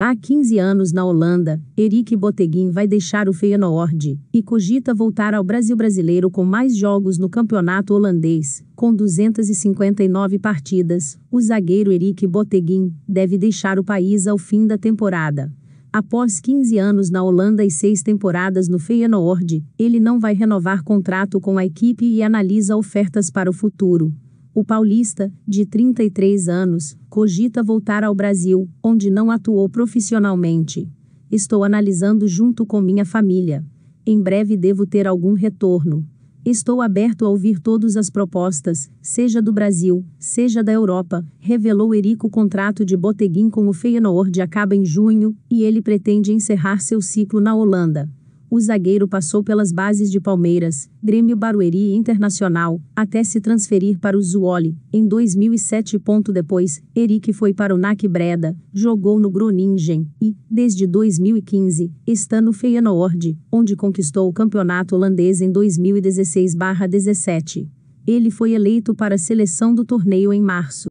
Há 15 anos na Holanda, Eric Botteguin vai deixar o Feyenoord e cogita voltar ao Brasil brasileiro com mais jogos no campeonato holandês, com 259 partidas. O zagueiro Eric Botteguin deve deixar o país ao fim da temporada. Após 15 anos na Holanda e seis temporadas no Feyenoord, ele não vai renovar contrato com a equipe e analisa ofertas para o futuro. O paulista, de 33 anos, cogita voltar ao Brasil, onde não atuou profissionalmente. Estou analisando junto com minha família. Em breve devo ter algum retorno. Estou aberto a ouvir todas as propostas, seja do Brasil, seja da Europa, revelou Erico. O contrato de Boteguin com o Feyenoord acaba em junho e ele pretende encerrar seu ciclo na Holanda. O zagueiro passou pelas bases de Palmeiras, Grêmio Barueri e Internacional, até se transferir para o Zuoli, em 2007. Ponto depois, Eric foi para o NAC Breda, jogou no Groningen e, desde 2015, está no Feyenoord, onde conquistou o campeonato holandês em 2016-17. Ele foi eleito para a seleção do torneio em março.